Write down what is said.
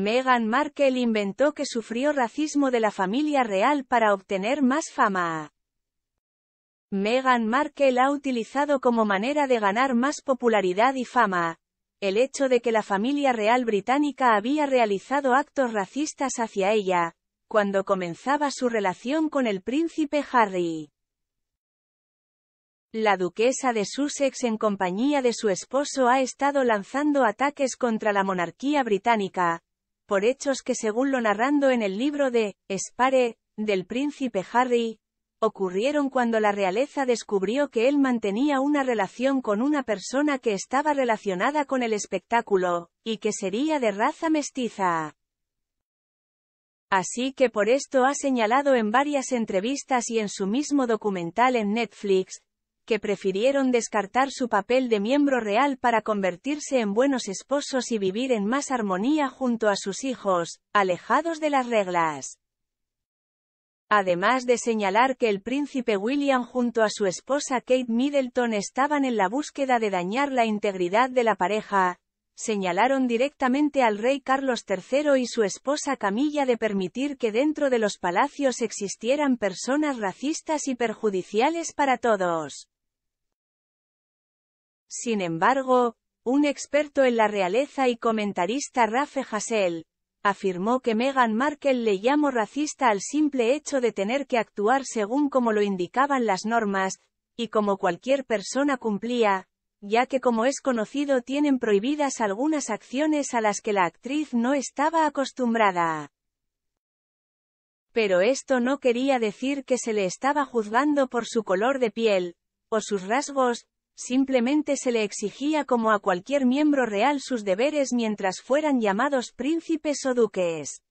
Meghan Markle inventó que sufrió racismo de la familia real para obtener más fama. Meghan Markle ha utilizado como manera de ganar más popularidad y fama, el hecho de que la familia real británica había realizado actos racistas hacia ella, cuando comenzaba su relación con el príncipe Harry. La duquesa de Sussex en compañía de su esposo ha estado lanzando ataques contra la monarquía británica, por hechos que según lo narrando en el libro de Spare, del príncipe Harry, ocurrieron cuando la realeza descubrió que él mantenía una relación con una persona que estaba relacionada con el espectáculo, y que sería de raza mestiza. Así que por esto ha señalado en varias entrevistas y en su mismo documental en Netflix, que prefirieron descartar su papel de miembro real para convertirse en buenos esposos y vivir en más armonía junto a sus hijos, alejados de las reglas. Además de señalar que el príncipe William junto a su esposa Kate Middleton estaban en la búsqueda de dañar la integridad de la pareja, señalaron directamente al rey Carlos III y su esposa Camilla de permitir que dentro de los palacios existieran personas racistas y perjudiciales para todos. Sin embargo, un experto en la realeza y comentarista Rafe Hassel, afirmó que Meghan Markle le llamó racista al simple hecho de tener que actuar según como lo indicaban las normas, y como cualquier persona cumplía, ya que como es conocido tienen prohibidas algunas acciones a las que la actriz no estaba acostumbrada. Pero esto no quería decir que se le estaba juzgando por su color de piel, o sus rasgos, simplemente se le exigía como a cualquier miembro real sus deberes mientras fueran llamados príncipes o duques.